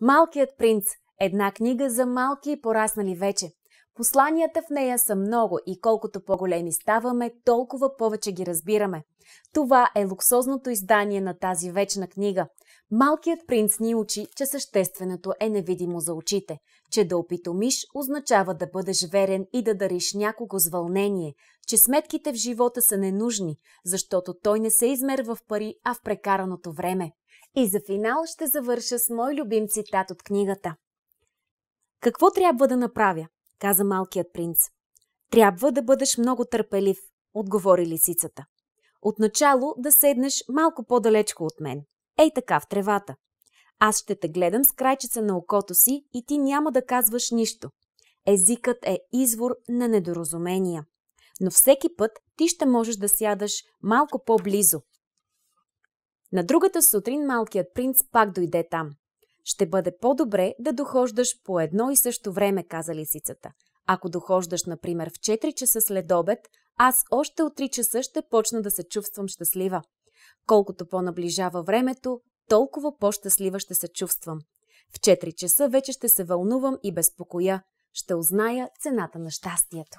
Малкият принц – една книга за малки и пораснали вече. Посланията в нея са много и колкото по-големи ставаме, толкова повече ги разбираме. Това е луксозното издание на тази вечна книга. Малкият принц ни учи, че същественото е невидимо за очите, че да опитомиш означава да бъдеш верен и да дариш някого с вълнение, че сметките в живота са ненужни, защото той не се измерва в пари, а в прекараното време. И за финал ще завърша с мой любим цитат от книгата. Какво трябва да направя? каза малкият принц. Трябва да бъдеш много търпелив, отговори лисицата. Отначало да седнеш малко по-далечко от мен. Ей така, в тревата. Аз ще те гледам с крайчеца на окото си и ти няма да казваш нищо. Езикът е извор на недоразумения. Но всеки път ти ще можеш да сядаш малко по-близо. На другата сутрин малкият принц пак дойде там. Ще бъде по-добре да дохождаш по едно и също време, каза лисицата. Ако дохождаш, например, в 4 часа след обед, аз още от 3 часа ще почна да се чувствам щастлива. Колкото по-наближава времето, толкова по-щастлива ще се чувствам. В 4 часа вече ще се вълнувам и безпокоя. Ще узная цената на щастието.